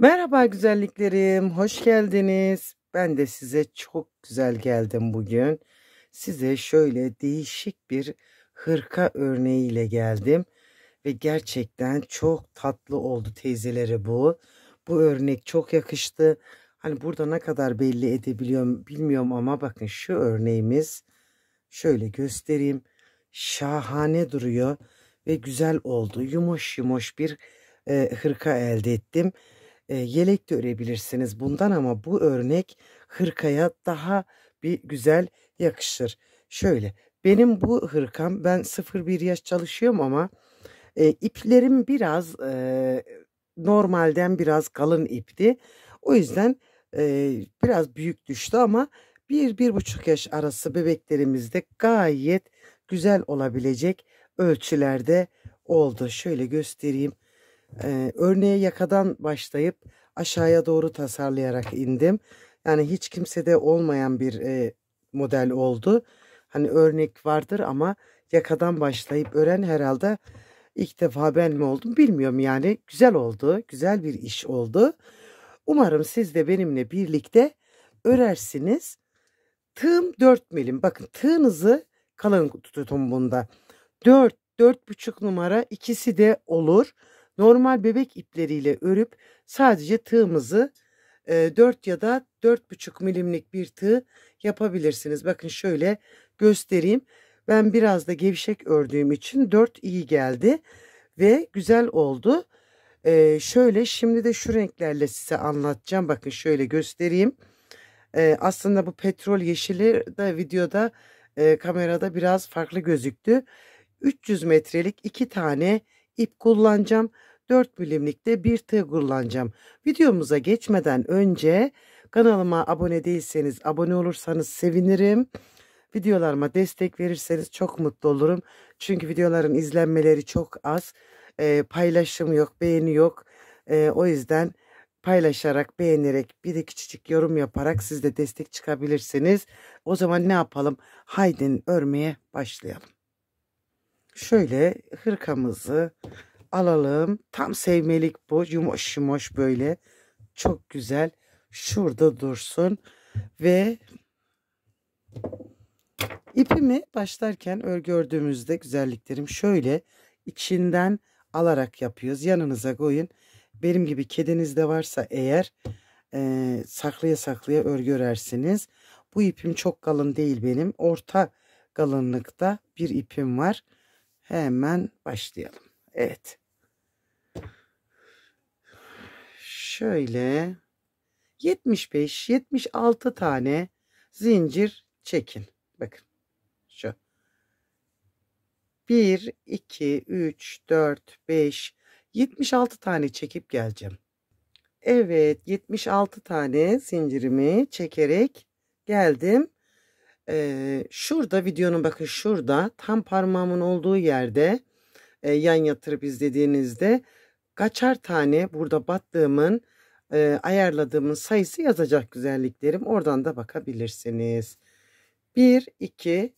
Merhaba güzelliklerim, hoş geldiniz. Ben de size çok güzel geldim bugün. Size şöyle değişik bir hırka örneğiyle geldim. Ve gerçekten çok tatlı oldu teyzeleri bu. Bu örnek çok yakıştı. Hani burada ne kadar belli edebiliyorum bilmiyorum ama bakın şu örneğimiz. Şöyle göstereyim. Şahane duruyor ve güzel oldu. Yumuş yumuş bir e, hırka elde ettim. E, yelek de örebilirsiniz bundan ama bu örnek hırkaya daha bir güzel yakışır. Şöyle benim bu hırkam ben 0-1 yaş çalışıyorum ama e, iplerim biraz e, normalden biraz kalın ipti. O yüzden e, biraz büyük düştü ama 1-1,5 yaş arası bebeklerimizde gayet güzel olabilecek ölçülerde oldu. Şöyle göstereyim e, örneğe yakadan başlayıp aşağıya doğru tasarlayarak indim. Yani hiç kimsede olmayan bir e, model oldu. Hani örnek vardır ama yakadan başlayıp ören herhalde ilk defa ben mi oldum bilmiyorum yani. Güzel oldu, güzel bir iş oldu. Umarım siz de benimle birlikte örersiniz. Tığım 4 milim. Bakın tığınızı kalın tutun bunda. 4, 4,5 numara ikisi de olur normal bebek ipleriyle örüp sadece tığımızı 4 ya da 4,5 milimlik bir tığ yapabilirsiniz. Bakın şöyle göstereyim. Ben biraz da gevşek ördüğüm için 4 iyi geldi ve güzel oldu. Ee, şöyle şimdi de şu renklerle size anlatacağım. Bakın şöyle göstereyim. Ee, aslında bu petrol yeşili de videoda e, kamerada biraz farklı gözüktü. 300 metrelik iki tane ip kullanacağım. 4 milimlikte bir tığ kullanacağım. Videomuza geçmeden önce kanalıma abone değilseniz abone olursanız sevinirim. Videolarıma destek verirseniz çok mutlu olurum. Çünkü videoların izlenmeleri çok az. E, paylaşım yok, beğeni yok. E, o yüzden paylaşarak, beğenerek, bir de küçücük yorum yaparak siz de destek çıkabilirsiniz. O zaman ne yapalım? Haydin örmeye başlayalım. Şöyle hırkamızı alalım. Tam sevmelik bu. Yumuş yumuş böyle. Çok güzel. Şurada dursun. Ve ipimi başlarken örgü ördüğümüzde güzelliklerim şöyle içinden alarak yapıyoruz. Yanınıza koyun. Benim gibi kediniz de varsa eğer e, saklıya saklaya örgü örersiniz. Bu ipim çok kalın değil benim. Orta kalınlıkta bir ipim var. Hemen başlayalım. Evet. şöyle 75-76 tane zincir çekin. Bakın şu. 1, 2, 3, 4, 5, 76 tane çekip geleceğim. Evet 76 tane zincirimi çekerek geldim. Ee, şurada videonun bakın şurada tam parmağımın olduğu yerde e, yan yatırıp izlediğinizde kaçar tane burada battığımın e, ayarladığımın sayısı yazacak güzelliklerim. Oradan da bakabilirsiniz. 1, 2,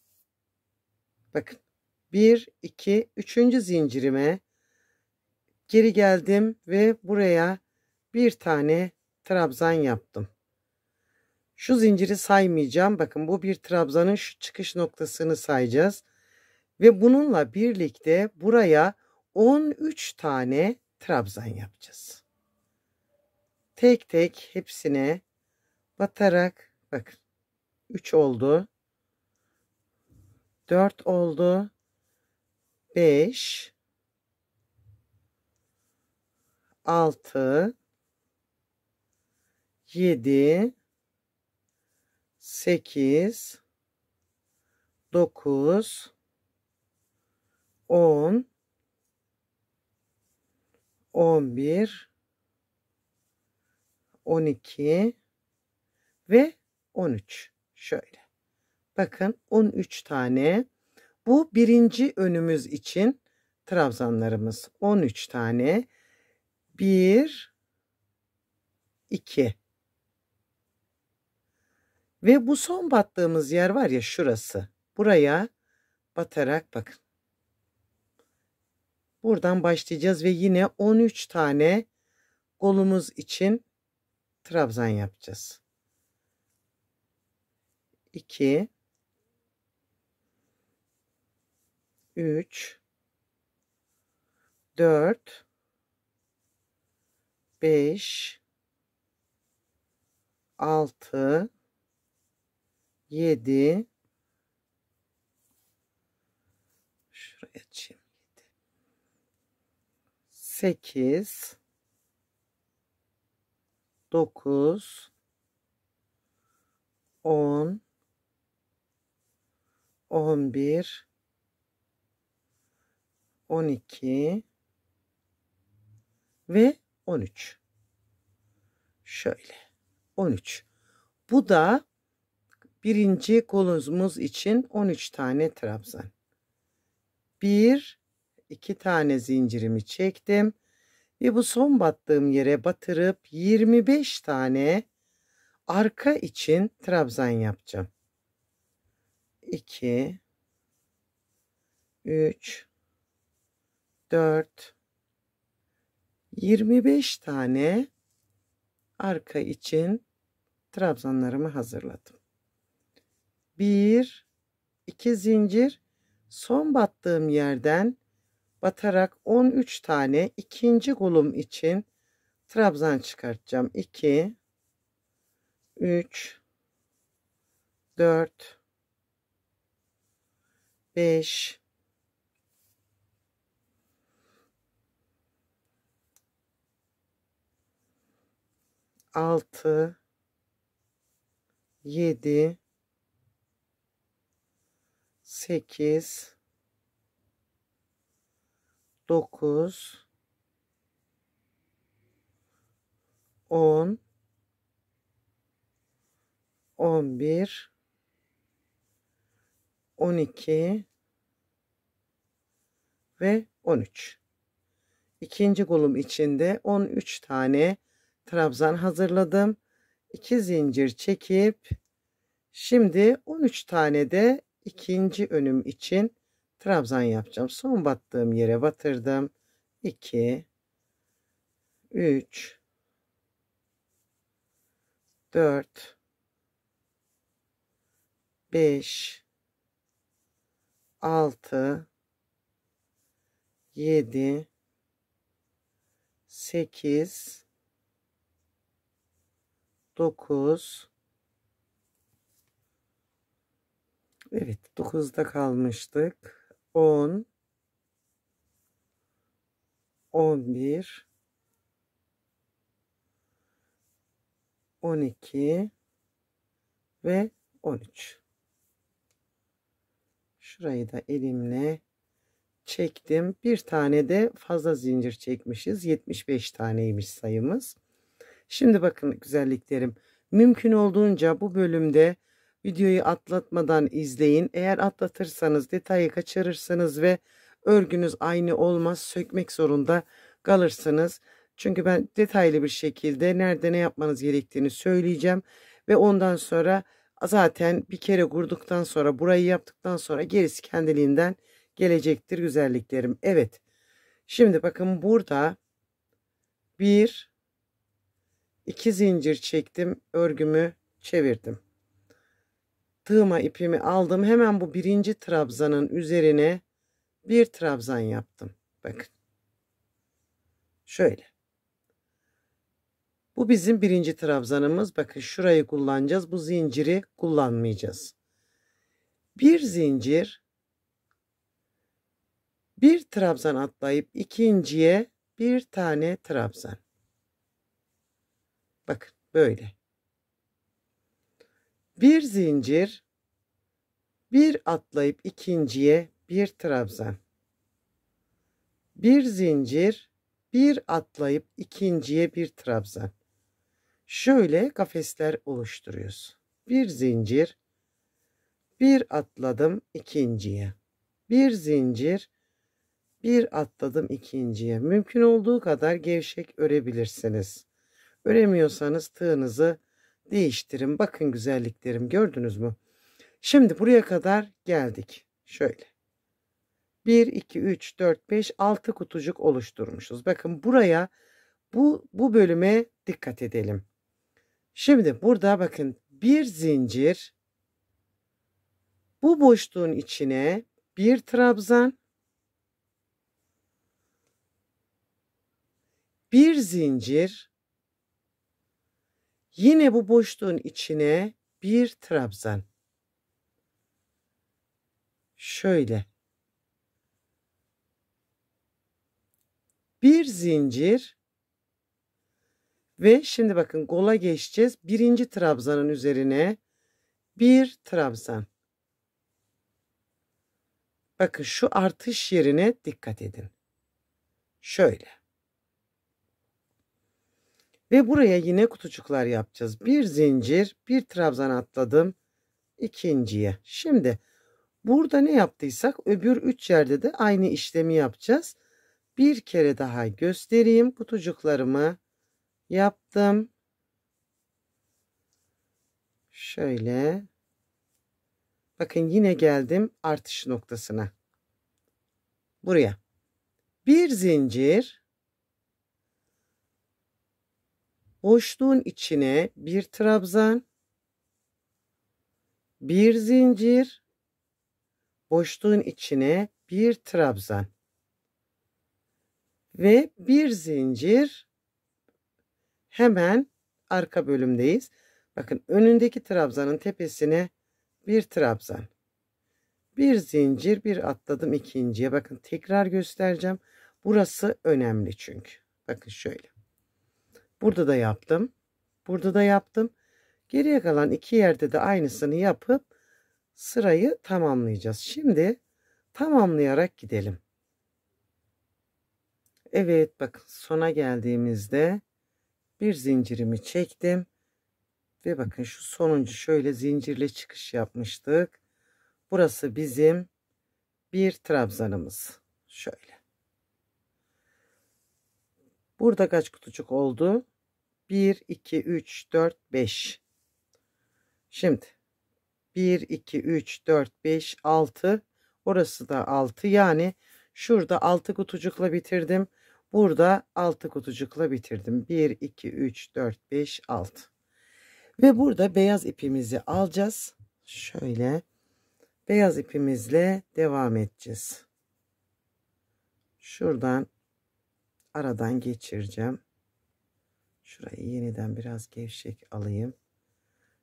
bakın 1, 2, 3. zincirime geri geldim ve buraya bir tane trabzan yaptım. Şu zinciri saymayacağım. Bakın bu bir trabzanın şu çıkış noktasını sayacağız. Ve bununla birlikte buraya 13 tane trabzan yapacağız tek tek hepsine batarak bakın 3 oldu 4 oldu 5 6 7 8 9 10 11 12 ve 13. Şöyle. Bakın 13 tane. Bu birinci önümüz için trabzanlarımız 13 tane. 1 2 ve bu son battığımız yer var ya şurası. Buraya batarak bakın. Buradan başlayacağız ve yine 13 tane golumuz için trabzan yapacağız. 2 3 4 5 6 7 şuraya açayım 8 9 10 11 12 ve 13. Şöyle 13. Bu da birinci kolumuz için 13 tane trabzan. 1 2 tane zincirimi çektim ve bu son battığım yere batırıp 25 tane arka için trabzan yapacağım. 2 3 4 25 tane arka için trabzanlarımı hazırladım. 1 2 zincir son battığım yerden batarak 13 tane ikinci kolum için trabzan çıkartacağım. 2 3 4 5 6 7 8 9 10 11 12 ve 13. İkinci kolum içinde 13 tane trabzan hazırladım. 2 zincir çekip şimdi 13 tane de ikinci önüm için trabzan yapacağım. Son battığım yere batırdım. 2 3 4 5 6 7 8 9 Evet 9'da kalmıştık. 10, 11, 12 ve 13. Şurayı da elimle çektim. Bir tane de fazla zincir çekmişiz. 75 taneymiş sayımız. Şimdi bakın güzelliklerim. Mümkün olduğunca bu bölümde Videoyu atlatmadan izleyin. Eğer atlatırsanız detayı kaçırırsınız ve örgünüz aynı olmaz. Sökmek zorunda kalırsınız. Çünkü ben detaylı bir şekilde nerede ne yapmanız gerektiğini söyleyeceğim. Ve ondan sonra zaten bir kere kurduktan sonra burayı yaptıktan sonra gerisi kendiliğinden gelecektir güzelliklerim. Evet. Şimdi bakın burada bir iki zincir çektim. Örgümü çevirdim tığıma ipimi aldım. Hemen bu birinci trabzanın üzerine bir trabzan yaptım. Bakın. Şöyle. Bu bizim birinci trabzanımız. Bakın şurayı kullanacağız. Bu zinciri kullanmayacağız. Bir zincir bir trabzan atlayıp ikinciye bir tane trabzan. Bakın böyle. Bir zincir, bir atlayıp ikinciye bir trabzan. Bir zincir, bir atlayıp ikinciye bir trabzan. Şöyle kafesler oluşturuyoruz. Bir zincir, bir atladım ikinciye. Bir zincir, bir atladım ikinciye. Mümkün olduğu kadar gevşek örebilirsiniz. Öremiyorsanız tığınızı değiştirin. Bakın güzelliklerim gördünüz mü? Şimdi buraya kadar geldik. Şöyle. 1, 2, 3, 4, 5, 6 kutucuk oluşturmuşuz. Bakın buraya bu, bu bölüme dikkat edelim. Şimdi burada bakın bir zincir bu boşluğun içine bir trabzan bir zincir Yine bu boşluğun içine bir trabzan. Şöyle. Bir zincir ve şimdi bakın gola geçeceğiz. Birinci trabzanın üzerine bir trabzan. Bakın şu artış yerine dikkat edin. Şöyle. Ve buraya yine kutucuklar yapacağız. Bir zincir, bir trabzan atladım. ikinciye. Şimdi burada ne yaptıysak öbür üç yerde de aynı işlemi yapacağız. Bir kere daha göstereyim kutucuklarımı yaptım. Şöyle. Bakın yine geldim artış noktasına. Buraya. Bir zincir, boşluğun içine bir trabzan, bir zincir, boşluğun içine bir trabzan ve bir zincir hemen arka bölümdeyiz. Bakın önündeki trabzanın tepesine bir trabzan. Bir zincir bir atladım ikinciye. Bakın tekrar göstereceğim. Burası önemli çünkü. Bakın şöyle. Burada da yaptım. Burada da yaptım. Geriye kalan iki yerde de aynısını yapıp sırayı tamamlayacağız. Şimdi tamamlayarak gidelim. Evet bakın sona geldiğimizde bir zincirimi çektim. Ve bakın şu sonuncu şöyle zincirle çıkış yapmıştık. Burası bizim bir trabzanımız. Şöyle. Burada kaç kutucuk oldu? 1, 2, 3, 4, 5. Şimdi 1, 2, 3, 4, 5, 6. Orası da 6. Yani şurada 6 kutucukla bitirdim. Burada 6 kutucukla bitirdim. 1, 2, 3, 4, 5, 6. Ve burada beyaz ipimizi alacağız. Şöyle beyaz ipimizle devam edeceğiz. Şuradan aradan geçireceğim. Şurayı yeniden biraz gevşek alayım.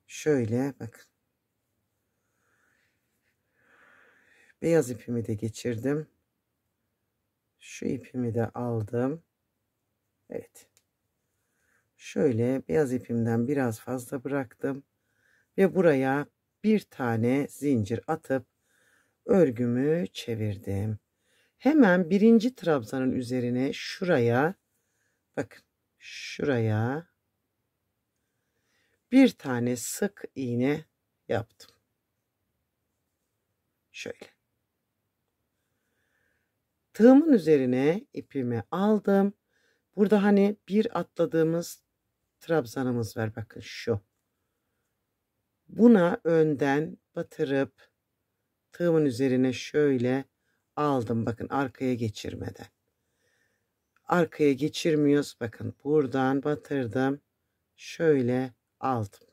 Şöyle bakın. Beyaz ipimi de geçirdim. Şu ipimi de aldım. Evet. Şöyle beyaz ipimden biraz fazla bıraktım. Ve buraya bir tane zincir atıp örgümü çevirdim. Hemen birinci trabzanın üzerine şuraya bakın şuraya bir tane sık iğne yaptım. Şöyle. Tığımın üzerine ipimi aldım. Burada hani bir atladığımız trabzanımız var. Bakın şu. Buna önden batırıp tığımın üzerine şöyle aldım. Bakın arkaya geçirmeden arkaya geçirmiyoruz. Bakın buradan batırdım. Şöyle aldım.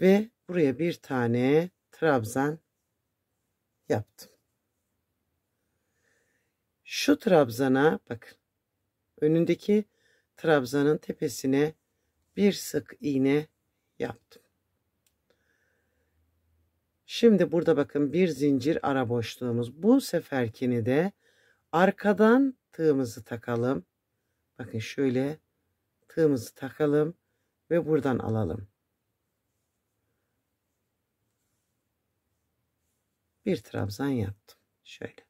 Ve buraya bir tane trabzan yaptım. Şu trabzana bakın. Önündeki trabzanın tepesine bir sık iğne yaptım. Şimdi burada bakın bir zincir ara boşluğumuz. Bu seferkini de arkadan tığımızı takalım. Bakın şöyle tığımızı takalım ve buradan alalım. Bir trabzan yaptım. Şöyle.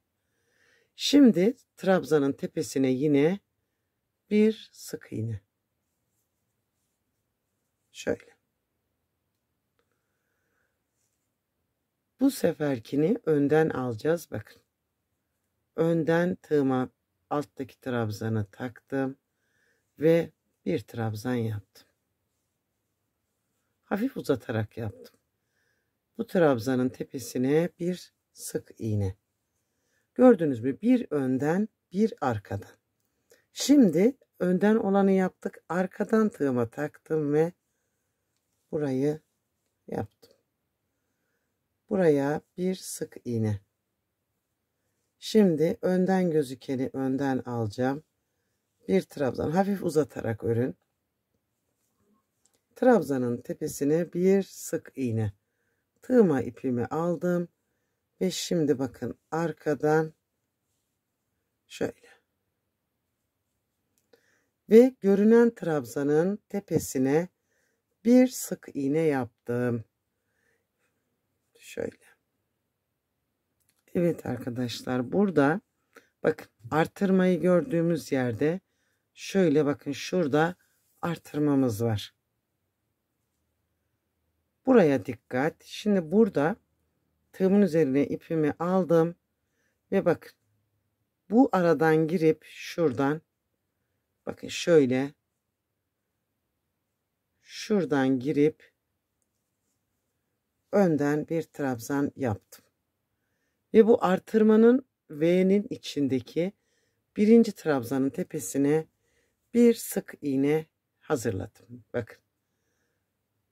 Şimdi trabzanın tepesine yine bir sık iğne. Şöyle. Bu seferkini önden alacağız. Bakın. Önden tığıma alttaki trabzanı taktım ve bir trabzan yaptım. Hafif uzatarak yaptım. Bu trabzanın tepesine bir sık iğne. Gördünüz mü? Bir önden, bir arkadan. Şimdi önden olanı yaptık. Arkadan tığıma taktım ve burayı yaptım. Buraya bir sık iğne. Şimdi önden gözükeni önden alacağım. Bir trabzan hafif uzatarak örün. Trabzanın tepesine bir sık iğne. Tığıma ipimi aldım. Ve şimdi bakın arkadan şöyle. Ve görünen trabzanın tepesine bir sık iğne yaptım. Şöyle. Evet arkadaşlar burada bakın artırmayı gördüğümüz yerde şöyle bakın şurada artırmamız var. Buraya dikkat. Şimdi burada tığımın üzerine ipimi aldım ve bakın bu aradan girip şuradan bakın şöyle şuradan girip önden bir trabzan yaptım. Ve bu artırmanın V'nin içindeki birinci trabzanın tepesine bir sık iğne hazırladım. Bakın.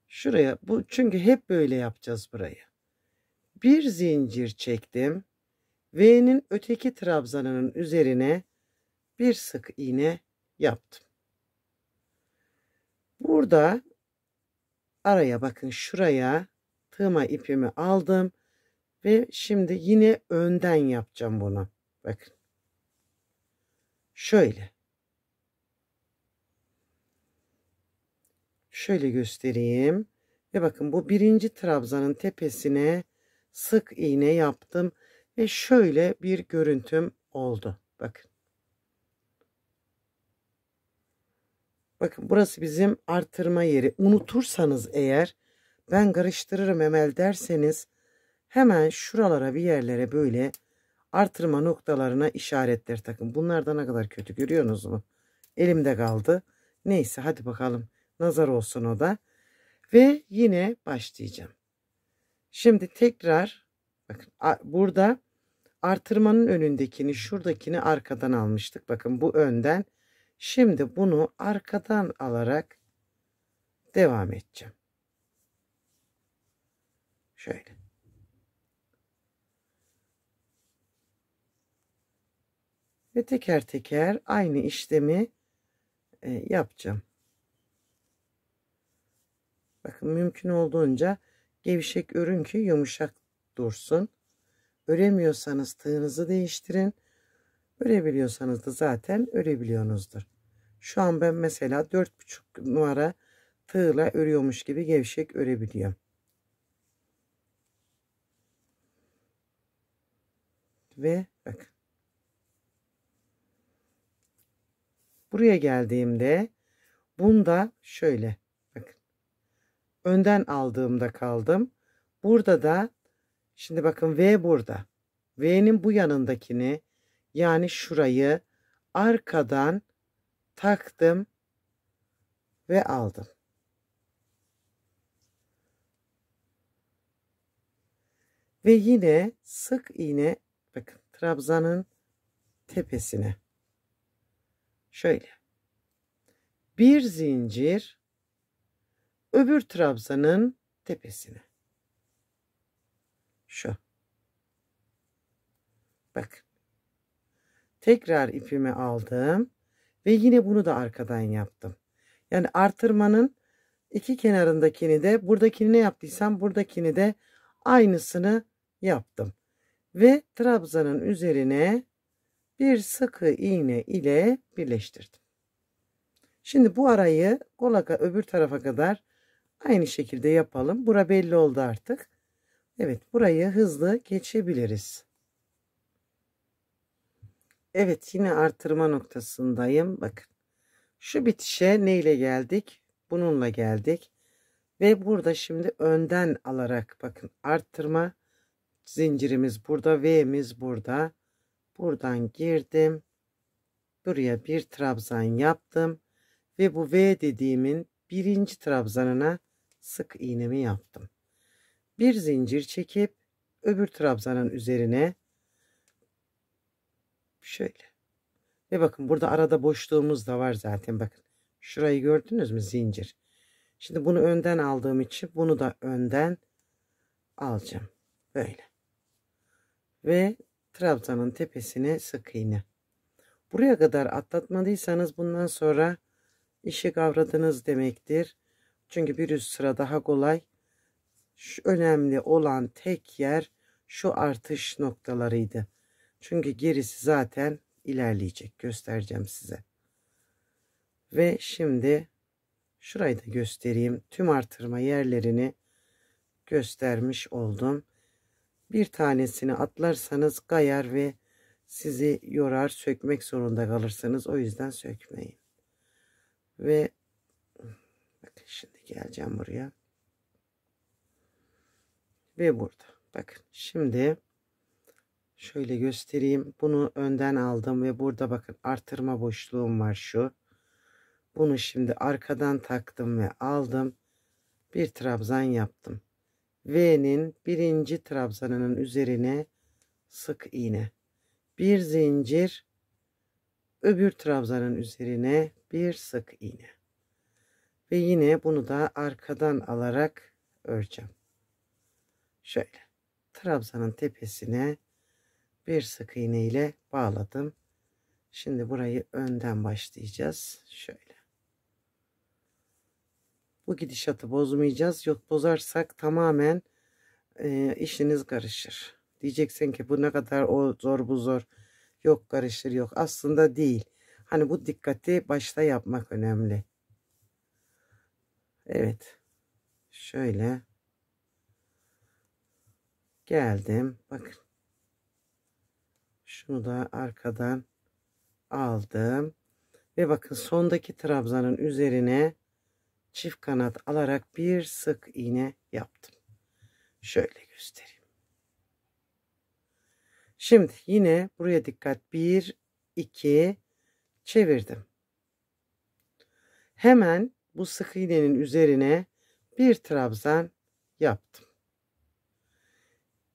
Şuraya bu çünkü hep böyle yapacağız burayı. Bir zincir çektim. V'nin öteki trabzanının üzerine bir sık iğne yaptım. Burada araya bakın şuraya tığma ipimi aldım. Ve şimdi yine önden yapacağım bunu. Bakın. Şöyle. Şöyle göstereyim. Ve bakın bu birinci trabzanın tepesine sık iğne yaptım. Ve şöyle bir görüntüm oldu. Bakın. Bakın burası bizim artırma yeri. Unutursanız eğer ben karıştırırım Emel derseniz Hemen şuralara bir yerlere böyle artırma noktalarına işaretler takın. Bunlar da ne kadar kötü görüyorsunuz mu? Elimde kaldı. Neyse hadi bakalım. Nazar olsun o da. Ve yine başlayacağım. Şimdi tekrar bakın burada artırmanın önündekini şuradakini arkadan almıştık. Bakın bu önden. Şimdi bunu arkadan alarak devam edeceğim. Şöyle. ve teker teker aynı işlemi e, yapacağım. Bakın mümkün olduğunca gevşek örün ki yumuşak dursun. Öremiyorsanız tığınızı değiştirin. Örebiliyorsanız da zaten örebiliyorsunuzdur. Şu an ben mesela 4,5 numara tığla örüyormuş gibi gevşek örebiliyorum. Ve bakın buraya geldiğimde bunda şöyle bakın önden aldığımda kaldım. Burada da şimdi bakın V burada. V'nin bu yanındakini yani şurayı arkadan taktım ve aldım. Ve yine sık iğne bakın trabzanın tepesine Şöyle. Bir zincir öbür trabzanın tepesine. Şu. bak. Tekrar ipimi aldım ve yine bunu da arkadan yaptım. Yani artırmanın iki kenarındakini de buradakini ne yaptıysam buradakini de aynısını yaptım. Ve trabzanın üzerine bir sıkı iğne ile birleştirdim. Şimdi bu arayı kolaka öbür tarafa kadar aynı şekilde yapalım. Bura belli oldu artık. Evet burayı hızlı geçebiliriz. Evet yine artırma noktasındayım. Bakın şu bitişe ne ile geldik? Bununla geldik. Ve burada şimdi önden alarak bakın arttırma zincirimiz burada V'miz burada buradan girdim buraya bir trabzan yaptım ve bu V dediğimin birinci trabzanına sık iğnemi yaptım bir zincir çekip öbür trabzanın üzerine şöyle ve bakın burada arada boşluğumuz da var zaten bakın şurayı gördünüz mü zincir şimdi bunu önden aldığım için bunu da önden alacağım böyle ve trabzanın tepesine sık iğne. Buraya kadar atlatmadıysanız bundan sonra işi kavradınız demektir. Çünkü bir üst sıra daha kolay. Şu önemli olan tek yer şu artış noktalarıydı. Çünkü gerisi zaten ilerleyecek. Göstereceğim size. Ve şimdi şurayı da göstereyim. Tüm artırma yerlerini göstermiş oldum. Bir tanesini atlarsanız kayar ve sizi yorar, sökmek zorunda kalırsınız. O yüzden sökmeyin. Ve bakın şimdi geleceğim buraya. Ve burada. Bakın şimdi şöyle göstereyim. Bunu önden aldım ve burada bakın artırma boşluğum var şu. Bunu şimdi arkadan taktım ve aldım. Bir trabzan yaptım. V'nin birinci trabzanının üzerine sık iğne. Bir zincir öbür trabzanın üzerine bir sık iğne. Ve yine bunu da arkadan alarak öreceğim. Şöyle trabzanın tepesine bir sık iğne ile bağladım. Şimdi burayı önden başlayacağız. Şöyle. Bu gidişatı bozmayacağız. Yok bozarsak tamamen e, işiniz karışır. Diyeceksin ki bu ne kadar o zor bu zor. Yok karışır yok. Aslında değil. Hani bu dikkati başta yapmak önemli. Evet. Şöyle. Geldim. Bakın. Şunu da arkadan aldım. Ve bakın sondaki trabzanın üzerine çift kanat alarak bir sık iğne yaptım. Şöyle göstereyim. Şimdi yine buraya dikkat. 1, 2, çevirdim. Hemen bu sık iğnenin üzerine bir trabzan yaptım.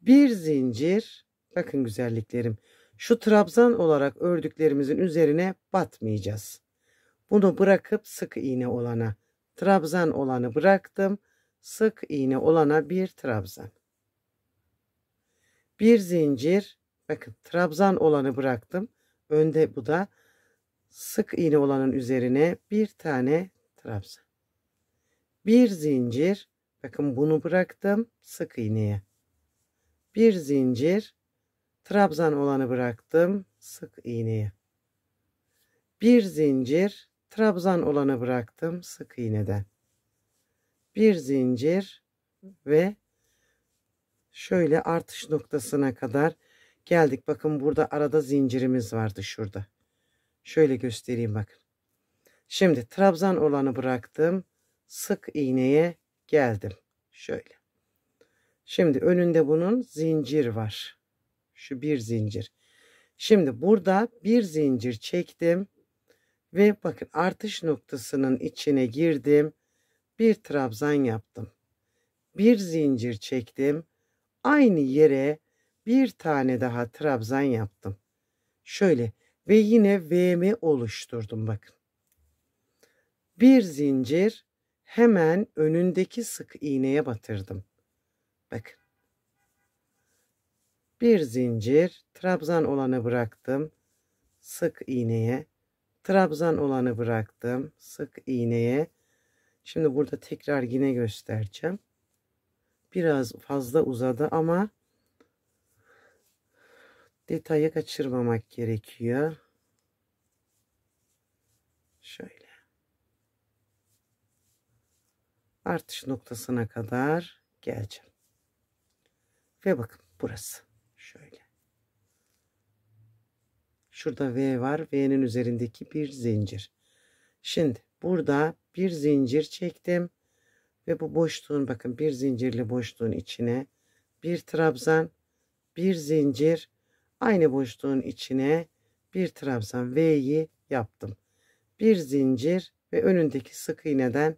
Bir zincir, bakın güzelliklerim. Şu trabzan olarak ördüklerimizin üzerine batmayacağız. Bunu bırakıp sık iğne olana Trabzan olanı bıraktım. Sık iğne olana bir trabzan. Bir zincir. Bakın trabzan olanı bıraktım. Önde bu da sık iğne olanın üzerine bir tane trabzan. Bir zincir. Bakın bunu bıraktım sık iğneye. Bir zincir. Trabzan olanı bıraktım sık iğneye. Bir zincir trabzan olanı bıraktım sık iğneden. Bir zincir ve şöyle artış noktasına kadar geldik. Bakın burada arada zincirimiz vardı şurada. Şöyle göstereyim bakın. Şimdi trabzan olanı bıraktım. Sık iğneye geldim. Şöyle. Şimdi önünde bunun zincir var. Şu bir zincir. Şimdi burada bir zincir çektim. Ve bakın artış noktasının içine girdim. Bir trabzan yaptım. Bir zincir çektim. Aynı yere bir tane daha trabzan yaptım. Şöyle ve yine V'mi oluşturdum bakın. Bir zincir hemen önündeki sık iğneye batırdım. Bakın. Bir zincir trabzan olanı bıraktım. Sık iğneye Trabzan olanı bıraktım. Sık iğneye. Şimdi burada tekrar yine göstereceğim. Biraz fazla uzadı ama detayı kaçırmamak gerekiyor. Şöyle. Artış noktasına kadar geleceğim. Ve bakın burası. Şurada V var. V'nin üzerindeki bir zincir. Şimdi burada bir zincir çektim. Ve bu boşluğun bakın bir zincirli boşluğun içine bir trabzan, bir zincir, aynı boşluğun içine bir trabzan V'yi yaptım. Bir zincir ve önündeki sık iğneden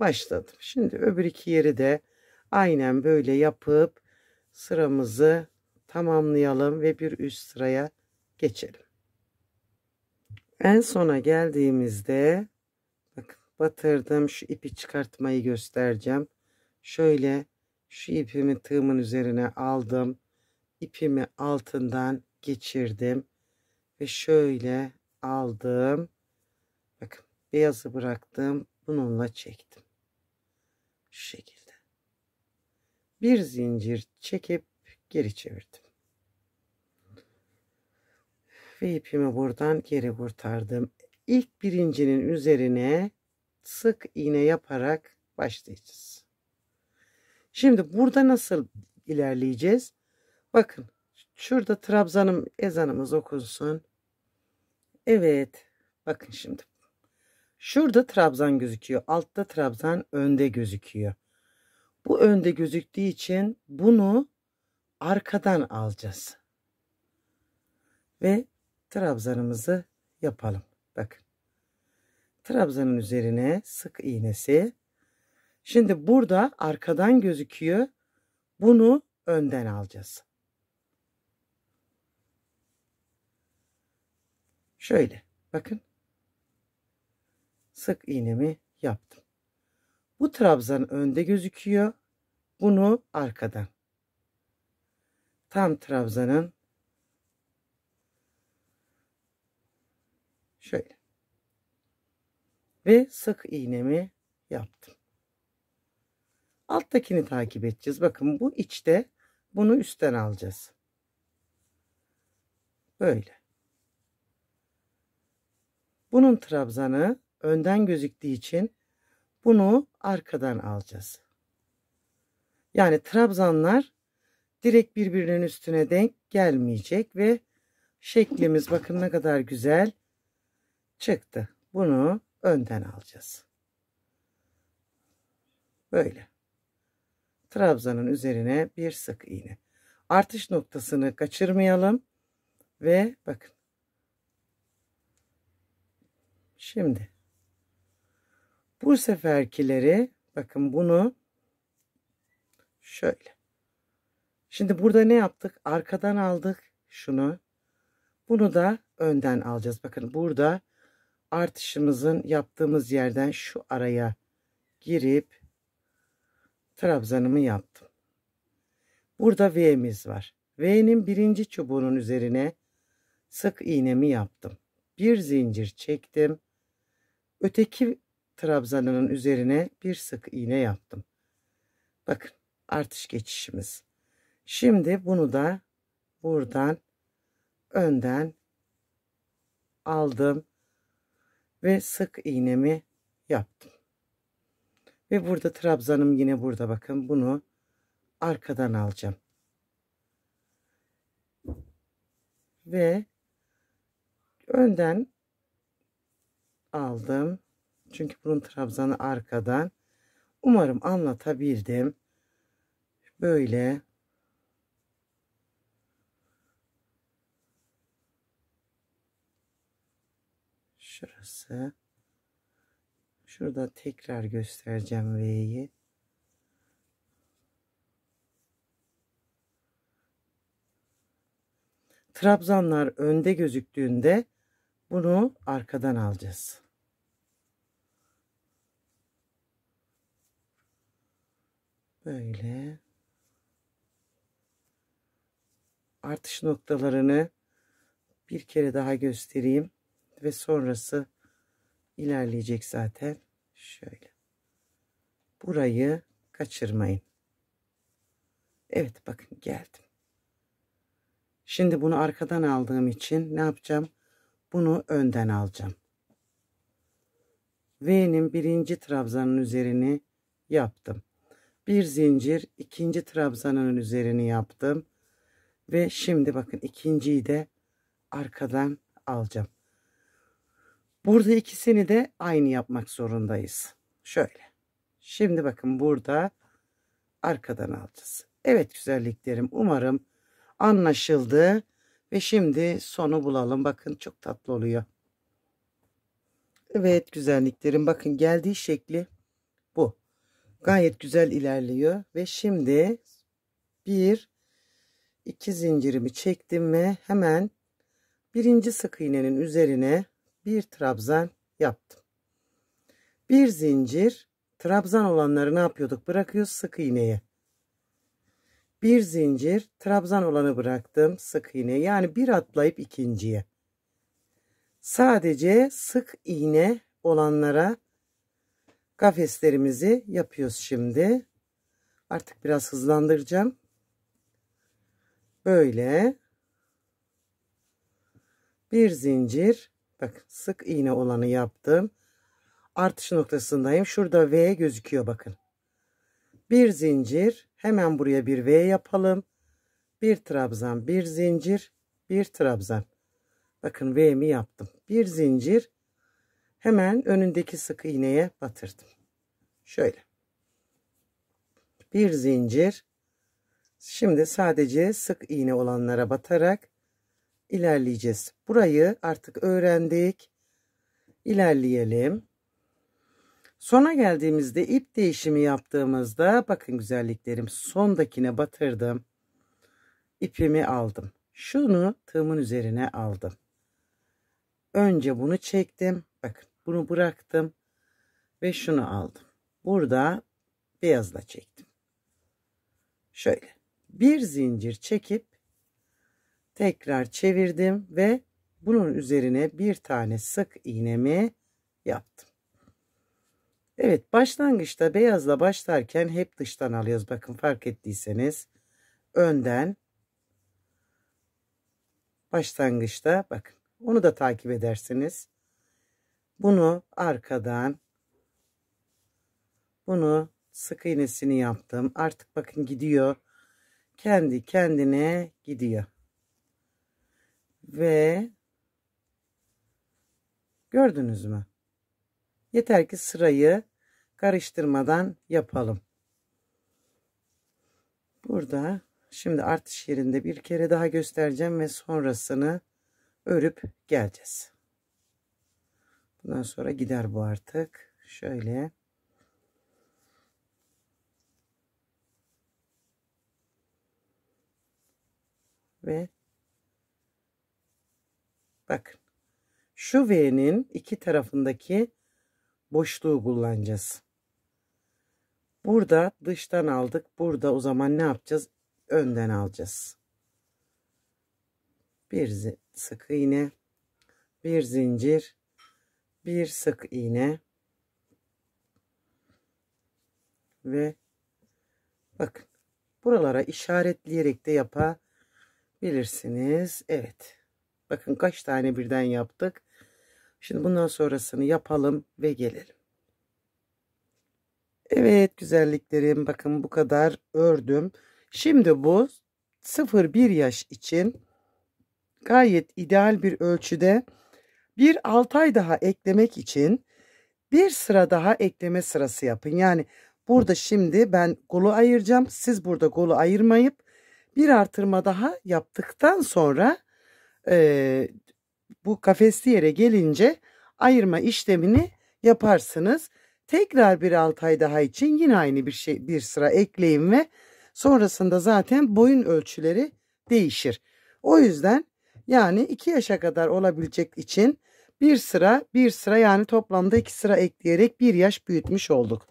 başladım. Şimdi öbür iki yeri de aynen böyle yapıp sıramızı tamamlayalım ve bir üst sıraya geçelim. En sona geldiğimizde bakın batırdım şu ipi çıkartmayı göstereceğim. Şöyle şu ipimi tığımın üzerine aldım. İpimi altından geçirdim ve şöyle aldım. Bakın beyazı bıraktım. Bununla çektim. Şu şekilde. Bir zincir çekip geri çevirdim ve ipimi buradan geri kurtardım. İlk birincinin üzerine sık iğne yaparak başlayacağız. Şimdi burada nasıl ilerleyeceğiz? Bakın şurada trabzanım ezanımız okunsun. Evet bakın şimdi. Şurada trabzan gözüküyor. Altta trabzan önde gözüküyor. Bu önde gözüktüğü için bunu arkadan alacağız. Ve trabzanımızı yapalım. Bakın. Trabzanın üzerine sık iğnesi. Şimdi burada arkadan gözüküyor. Bunu önden alacağız. Şöyle bakın. Sık iğnemi yaptım. Bu trabzan önde gözüküyor. Bunu arkadan. Tam trabzanın Şöyle. Ve sık iğnemi yaptım. Alttakini takip edeceğiz. Bakın bu içte bunu üstten alacağız. Böyle. Bunun trabzanı önden gözüktüğü için bunu arkadan alacağız. Yani trabzanlar direkt birbirinin üstüne denk gelmeyecek ve şeklimiz bakın ne kadar güzel çıktı. Bunu önden alacağız. Böyle. Trabzanın üzerine bir sık iğne. Artış noktasını kaçırmayalım. Ve bakın. Şimdi. Bu seferkileri bakın bunu şöyle. Şimdi burada ne yaptık? Arkadan aldık şunu. Bunu da önden alacağız. Bakın burada artışımızın yaptığımız yerden şu araya girip trabzanımı yaptım. Burada V'miz var. V'nin birinci çubuğunun üzerine sık iğnemi yaptım. Bir zincir çektim. Öteki trabzanının üzerine bir sık iğne yaptım. Bakın artış geçişimiz. Şimdi bunu da buradan önden aldım ve sık iğnemi yaptım. Ve burada trabzanım yine burada bakın bunu arkadan alacağım. Ve önden aldım. Çünkü bunun trabzanı arkadan. Umarım anlatabildim. Böyle şurası. Şurada tekrar göstereceğim V'yi. Trabzanlar önde gözüktüğünde bunu arkadan alacağız. Böyle. Artış noktalarını bir kere daha göstereyim ve sonrası ilerleyecek zaten. Şöyle. Burayı kaçırmayın. Evet bakın geldim. Şimdi bunu arkadan aldığım için ne yapacağım? Bunu önden alacağım. V'nin birinci trabzanın üzerini yaptım. Bir zincir ikinci trabzanın üzerini yaptım. Ve şimdi bakın ikinciyi de arkadan alacağım. Burada ikisini de aynı yapmak zorundayız. Şöyle. Şimdi bakın burada arkadan alacağız. Evet güzelliklerim umarım anlaşıldı. Ve şimdi sonu bulalım. Bakın çok tatlı oluyor. Evet güzelliklerim bakın geldiği şekli bu. Gayet güzel ilerliyor. Ve şimdi bir iki zincirimi çektim ve hemen birinci sık iğnenin üzerine bir trabzan yaptım. Bir zincir trabzan olanları ne yapıyorduk? Bırakıyoruz sık iğneye. Bir zincir trabzan olanı bıraktım sık iğne. Yani bir atlayıp ikinciye. Sadece sık iğne olanlara kafeslerimizi yapıyoruz şimdi. Artık biraz hızlandıracağım. Böyle bir zincir Bak sık iğne olanı yaptım. Artış noktasındayım. Şurada V gözüküyor bakın. Bir zincir. Hemen buraya bir V yapalım. Bir trabzan, bir zincir, bir trabzan. Bakın V'mi yaptım. Bir zincir. Hemen önündeki sık iğneye batırdım. Şöyle. Bir zincir. Şimdi sadece sık iğne olanlara batarak ilerleyeceğiz. Burayı artık öğrendik. İlerleyelim. Sona geldiğimizde ip değişimi yaptığımızda bakın güzelliklerim sondakine batırdım. İpimi aldım. Şunu tığımın üzerine aldım. Önce bunu çektim. Bakın bunu bıraktım ve şunu aldım. Burada beyazla çektim. Şöyle bir zincir çekip tekrar çevirdim ve bunun üzerine bir tane sık iğnemi yaptım. Evet başlangıçta beyazla başlarken hep dıştan alıyoruz. Bakın fark ettiyseniz önden başlangıçta bakın onu da takip edersiniz. Bunu arkadan bunu sık iğnesini yaptım. Artık bakın gidiyor. Kendi kendine gidiyor ve gördünüz mü? Yeter ki sırayı karıştırmadan yapalım. Burada şimdi artış yerinde bir kere daha göstereceğim ve sonrasını örüp geleceğiz. Bundan sonra gider bu artık. Şöyle. Ve Bakın. Şu V'nin iki tarafındaki boşluğu kullanacağız. Burada dıştan aldık. Burada o zaman ne yapacağız? Önden alacağız. Bir sık iğne, bir zincir, bir sık iğne ve bakın buralara işaretleyerek de yapabilirsiniz. Evet. Bakın kaç tane birden yaptık. Şimdi bundan sonrasını yapalım ve gelelim. Evet güzelliklerim bakın bu kadar ördüm. Şimdi bu 0-1 yaş için gayet ideal bir ölçüde bir 6 ay daha eklemek için bir sıra daha ekleme sırası yapın. Yani burada şimdi ben golu ayıracağım. Siz burada golu ayırmayıp bir artırma daha yaptıktan sonra e, bu kafesli yere gelince ayırma işlemini yaparsınız. Tekrar bir 6 ay daha için yine aynı bir şey bir sıra ekleyin ve sonrasında zaten boyun ölçüleri değişir. O yüzden yani 2 yaşa kadar olabilecek için bir sıra bir sıra yani toplamda 2 sıra ekleyerek 1 yaş büyütmüş olduk.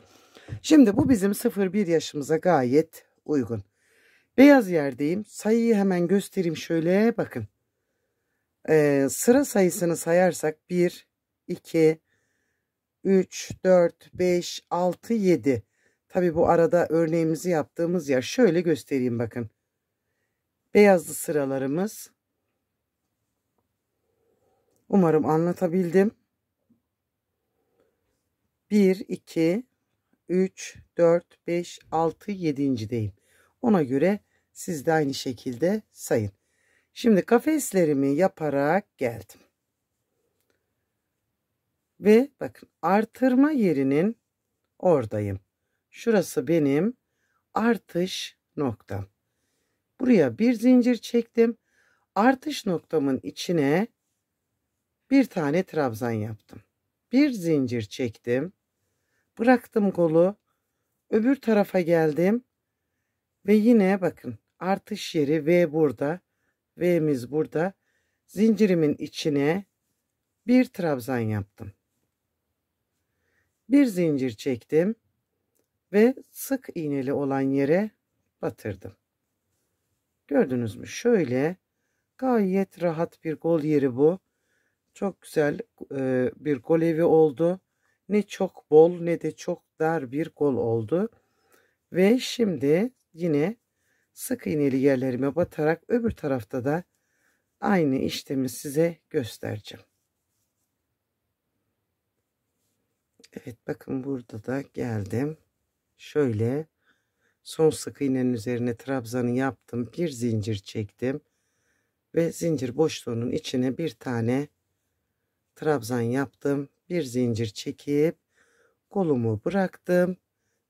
Şimdi bu bizim 0-1 yaşımıza gayet uygun. Beyaz yerdeyim. Sayıyı hemen göstereyim şöyle bakın e, sıra sayısını sayarsak 1, 2, 3, 4, 5, 6, 7. Tabi bu arada örneğimizi yaptığımız yer şöyle göstereyim bakın. Beyazlı sıralarımız. Umarım anlatabildim. 1, 2, 3, 4, 5, 6, 7. deyim. Ona göre siz de aynı şekilde sayın. Şimdi kafeslerimi yaparak geldim. Ve bakın artırma yerinin oradayım. Şurası benim artış noktam. Buraya bir zincir çektim. Artış noktamın içine bir tane trabzan yaptım. Bir zincir çektim. Bıraktım kolu. Öbür tarafa geldim. Ve yine bakın artış yeri V burada. V'miz burada. Zincirimin içine bir trabzan yaptım. Bir zincir çektim ve sık iğneli olan yere batırdım. Gördünüz mü? Şöyle gayet rahat bir gol yeri bu. Çok güzel e, bir gol evi oldu. Ne çok bol ne de çok dar bir gol oldu. Ve şimdi yine sık iğneli yerlerime batarak öbür tarafta da aynı işlemi size göstereceğim. Evet bakın burada da geldim. Şöyle son sık iğnenin üzerine trabzanı yaptım. Bir zincir çektim. Ve zincir boşluğunun içine bir tane trabzan yaptım. Bir zincir çekip kolumu bıraktım.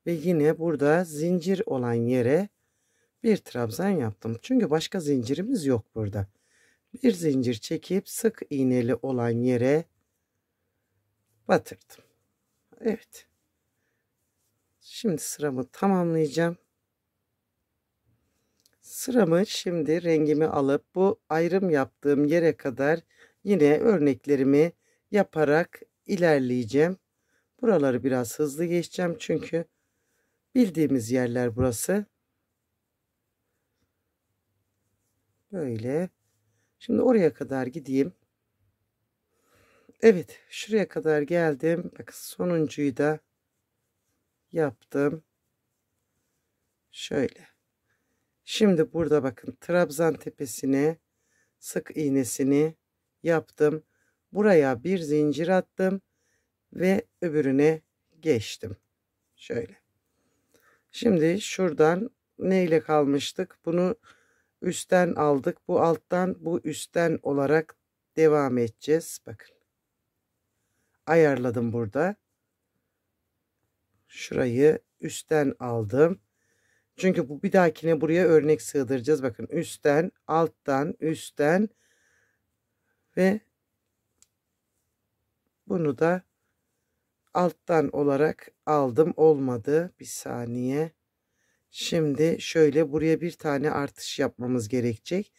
Ve yine burada zincir olan yere bir trabzan yaptım. Çünkü başka zincirimiz yok burada. Bir zincir çekip sık iğneli olan yere batırdım. Evet. Şimdi sıramı tamamlayacağım. Sıramı şimdi rengimi alıp bu ayrım yaptığım yere kadar yine örneklerimi yaparak ilerleyeceğim. Buraları biraz hızlı geçeceğim çünkü bildiğimiz yerler burası. Böyle. Şimdi oraya kadar gideyim. Evet. Şuraya kadar geldim. Bak sonuncuyu da yaptım. Şöyle. Şimdi burada bakın trabzan tepesine sık iğnesini yaptım. Buraya bir zincir attım ve öbürüne geçtim. Şöyle. Şimdi şuradan neyle kalmıştık? Bunu üstten aldık. Bu alttan bu üstten olarak devam edeceğiz. Bakın. Ayarladım burada. Şurayı üstten aldım. Çünkü bu bir dahakine buraya örnek sığdıracağız. Bakın üstten, alttan, üstten ve bunu da alttan olarak aldım. Olmadı. Bir saniye. Şimdi şöyle buraya bir tane artış yapmamız gerekecek.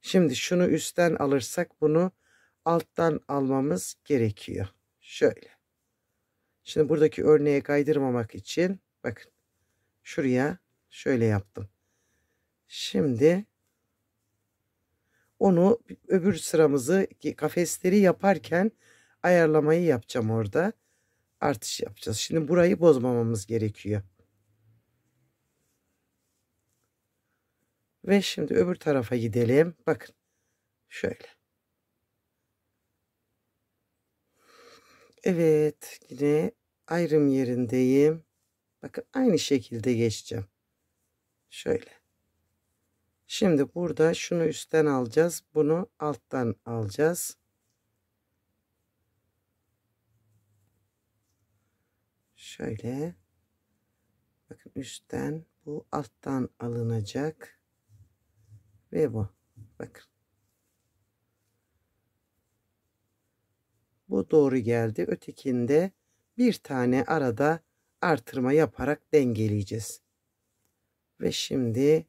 Şimdi şunu üstten alırsak bunu alttan almamız gerekiyor. Şöyle. Şimdi buradaki örneğe kaydırmamak için bakın şuraya şöyle yaptım. Şimdi onu öbür sıramızı kafesleri yaparken ayarlamayı yapacağım orada. Artış yapacağız. Şimdi burayı bozmamamız gerekiyor. Ve şimdi öbür tarafa gidelim. Bakın. Şöyle. Evet. Yine ayrım yerindeyim. Bakın aynı şekilde geçeceğim. Şöyle. Şimdi burada şunu üstten alacağız. Bunu alttan alacağız. Şöyle. Bakın üstten bu alttan alınacak. Ve bu. Bakın. Bu doğru geldi. Ötekinde bir tane arada artırma yaparak dengeleyeceğiz. Ve şimdi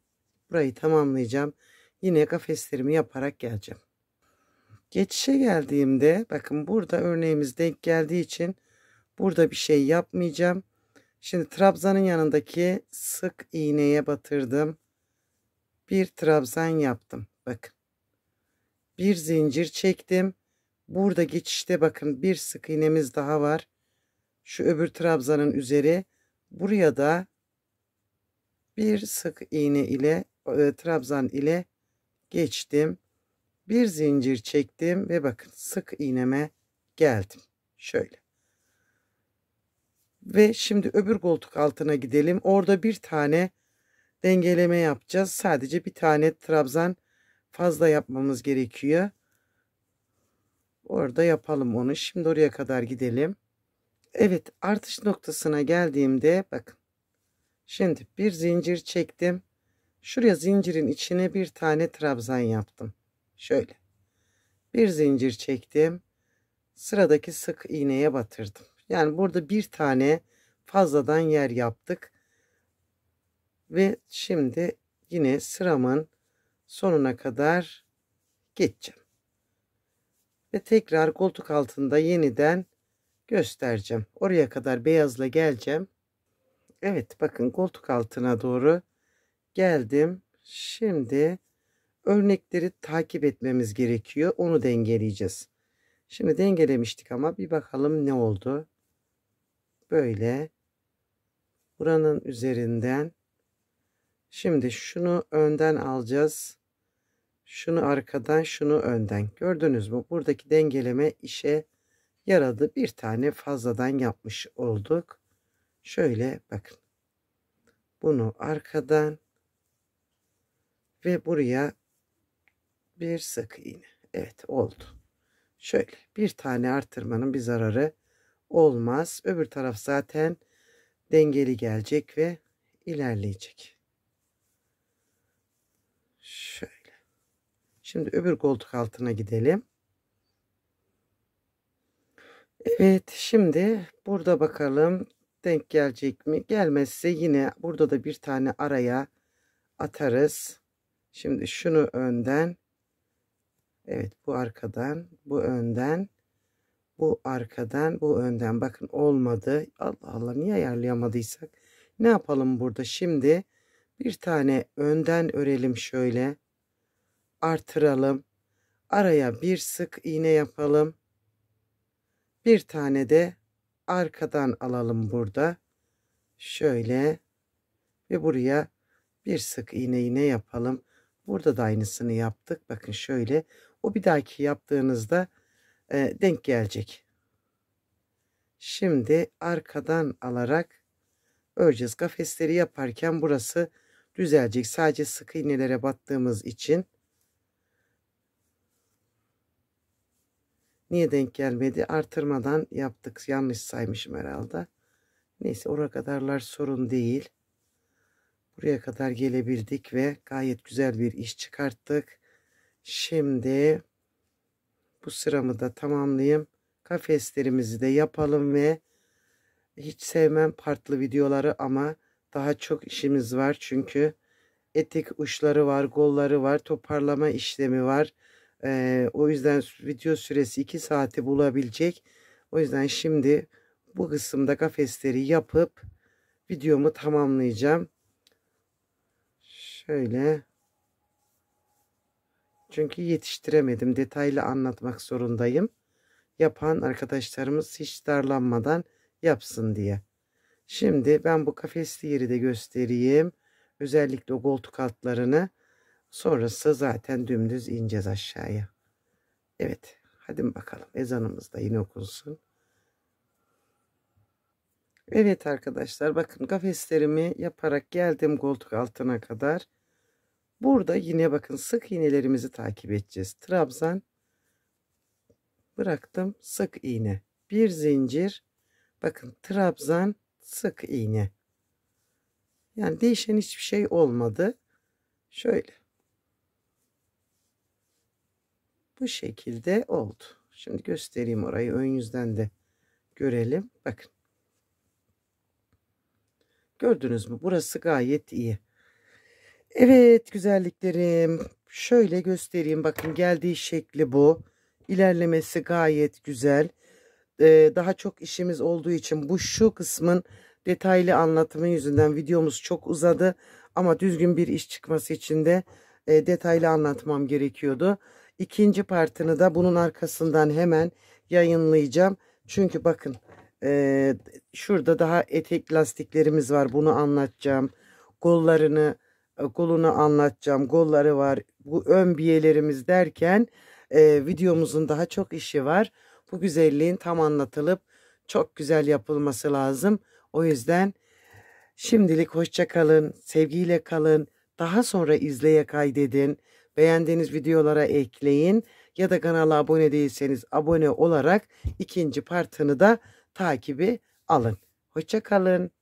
burayı tamamlayacağım. Yine kafeslerimi yaparak geleceğim. Geçişe geldiğimde bakın burada örneğimiz denk geldiği için burada bir şey yapmayacağım. Şimdi trabzanın yanındaki sık iğneye batırdım bir trabzan yaptım. Bakın. Bir zincir çektim. Burada geçişte bakın bir sık iğnemiz daha var. Şu öbür trabzanın üzeri. Buraya da bir sık iğne ile e, trabzan ile geçtim. Bir zincir çektim ve bakın sık iğneme geldim. Şöyle. Ve şimdi öbür koltuk altına gidelim. Orada bir tane dengeleme yapacağız. Sadece bir tane trabzan fazla yapmamız gerekiyor. Orada yapalım onu. Şimdi oraya kadar gidelim. Evet artış noktasına geldiğimde bakın. Şimdi bir zincir çektim. Şuraya zincirin içine bir tane trabzan yaptım. Şöyle. Bir zincir çektim. Sıradaki sık iğneye batırdım. Yani burada bir tane fazladan yer yaptık. Ve şimdi yine sıramın sonuna kadar geçeceğim. Ve tekrar koltuk altında yeniden göstereceğim. Oraya kadar beyazla geleceğim. Evet bakın koltuk altına doğru geldim. Şimdi örnekleri takip etmemiz gerekiyor. Onu dengeleyeceğiz. Şimdi dengelemiştik ama bir bakalım ne oldu. Böyle buranın üzerinden Şimdi şunu önden alacağız. Şunu arkadan, şunu önden. Gördünüz mü? Buradaki dengeleme işe yaradı. Bir tane fazladan yapmış olduk. Şöyle bakın. Bunu arkadan ve buraya bir sık iğne. Evet oldu. Şöyle bir tane artırmanın bir zararı olmaz. Öbür taraf zaten dengeli gelecek ve ilerleyecek. Şöyle. Şimdi öbür koltuk altına gidelim. Evet şimdi burada bakalım denk gelecek mi? Gelmezse yine burada da bir tane araya atarız. Şimdi şunu önden. Evet bu arkadan, bu önden, bu arkadan, bu önden. Bakın olmadı. Allah Allah niye ayarlayamadıysak. Ne yapalım burada şimdi? Bir tane önden örelim şöyle. Artıralım. Araya bir sık iğne yapalım. Bir tane de arkadan alalım burada. Şöyle ve buraya bir sık iğne iğne yapalım. Burada da aynısını yaptık. Bakın şöyle. O bir dahaki yaptığınızda e, denk gelecek. Şimdi arkadan alarak öreceğiz. Kafesleri yaparken burası düzelecek. Sadece sık iğnelere battığımız için niye denk gelmedi? Artırmadan yaptık. Yanlış saymışım herhalde. Neyse oraya kadarlar sorun değil. Buraya kadar gelebildik ve gayet güzel bir iş çıkarttık. Şimdi bu sıramı da tamamlayayım. Kafeslerimizi de yapalım ve hiç sevmem partlı videoları ama daha çok işimiz var çünkü etek uçları var, golları var, toparlama işlemi var. Ee, o yüzden video süresi 2 saati bulabilecek. O yüzden şimdi bu kısımda kafesleri yapıp videomu tamamlayacağım. Şöyle. Çünkü yetiştiremedim. Detaylı anlatmak zorundayım. Yapan arkadaşlarımız hiç darlanmadan yapsın diye. Şimdi ben bu kafesli yeri de göstereyim. Özellikle o koltuk altlarını. Sonrası zaten dümdüz ineceğiz aşağıya. Evet. Hadi bakalım. Ezanımız da yine okunsun. Evet arkadaşlar bakın kafeslerimi yaparak geldim koltuk altına kadar. Burada yine bakın sık iğnelerimizi takip edeceğiz. Trabzan bıraktım sık iğne. Bir zincir bakın trabzan sık iğne. Yani değişen hiçbir şey olmadı. Şöyle. Bu şekilde oldu. Şimdi göstereyim orayı ön yüzden de görelim. Bakın. Gördünüz mü? Burası gayet iyi. Evet güzelliklerim. Şöyle göstereyim. Bakın geldiği şekli bu. İlerlemesi gayet güzel e, daha çok işimiz olduğu için bu şu kısmın detaylı anlatımı yüzünden videomuz çok uzadı. Ama düzgün bir iş çıkması için de e, detaylı anlatmam gerekiyordu. İkinci partını da bunun arkasından hemen yayınlayacağım. Çünkü bakın e, şurada daha etek lastiklerimiz var bunu anlatacağım. Gollarını golunu e, anlatacağım. Golları var. Bu ön biyelerimiz derken e, videomuzun daha çok işi var bu güzelliğin tam anlatılıp çok güzel yapılması lazım. O yüzden şimdilik hoşça kalın, sevgiyle kalın. Daha sonra izleye kaydedin. Beğendiğiniz videolara ekleyin ya da kanala abone değilseniz abone olarak ikinci partını da takibi alın. Hoşça kalın.